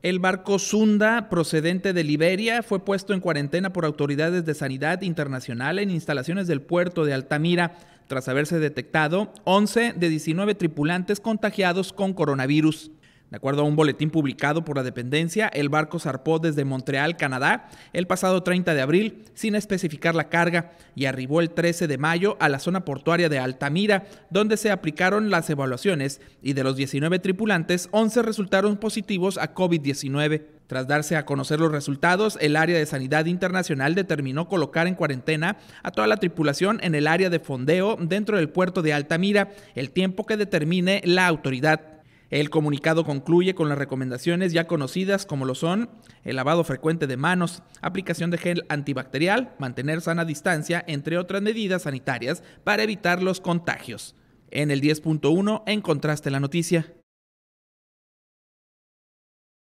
El barco Sunda, procedente de Liberia, fue puesto en cuarentena por autoridades de sanidad internacional en instalaciones del puerto de Altamira, tras haberse detectado 11 de 19 tripulantes contagiados con coronavirus. De acuerdo a un boletín publicado por la dependencia, el barco zarpó desde Montreal, Canadá, el pasado 30 de abril, sin especificar la carga, y arribó el 13 de mayo a la zona portuaria de Altamira, donde se aplicaron las evaluaciones, y de los 19 tripulantes, 11 resultaron positivos a COVID-19. Tras darse a conocer los resultados, el área de sanidad internacional determinó colocar en cuarentena a toda la tripulación en el área de fondeo dentro del puerto de Altamira, el tiempo que determine la autoridad. El comunicado concluye con las recomendaciones ya conocidas como lo son el lavado frecuente de manos, aplicación de gel antibacterial, mantener sana distancia, entre otras medidas sanitarias para evitar los contagios. En el 10.1 encontraste la noticia.